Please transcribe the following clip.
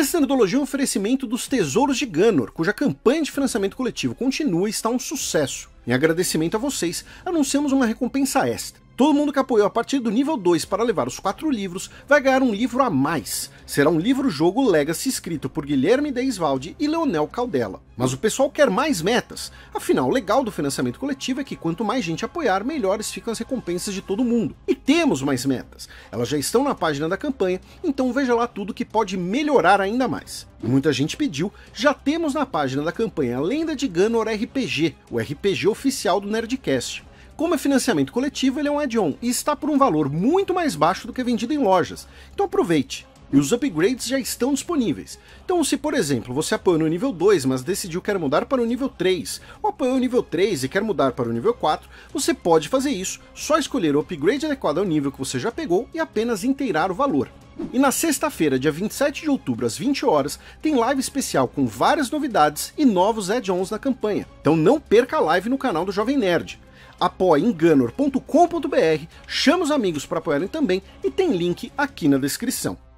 Essa antologia é um oferecimento dos Tesouros de Ganor, cuja campanha de financiamento coletivo continua e está um sucesso. Em agradecimento a vocês, anunciamos uma recompensa extra. Todo mundo que apoiou a partir do nível 2 para levar os quatro livros vai ganhar um livro a mais. Será um livro-jogo Legacy escrito por Guilherme Deisvalde e Leonel Caldela. Mas o pessoal quer mais metas. Afinal, o legal do financiamento coletivo é que quanto mais gente apoiar, melhores ficam as recompensas de todo mundo. E temos mais metas. Elas já estão na página da campanha, então veja lá tudo que pode melhorar ainda mais. Muita gente pediu, já temos na página da campanha a Lenda de Ganor RPG, o RPG oficial do Nerdcast. Como é financiamento coletivo, ele é um add-on e está por um valor muito mais baixo do que vendido em lojas, então aproveite. E os upgrades já estão disponíveis. Então, se por exemplo você apoiou no nível 2, mas decidiu quer mudar para o nível 3, ou apoiou o nível 3 e quer mudar para o nível 4, você pode fazer isso, só escolher o upgrade adequado ao nível que você já pegou e apenas inteirar o valor. E na sexta-feira, dia 27 de outubro, às 20 horas, tem live especial com várias novidades e novos add-ons na campanha. Então não perca a live no canal do Jovem Nerd. Apoie em ganor.com.br, chama os amigos para apoiarem também e tem link aqui na descrição.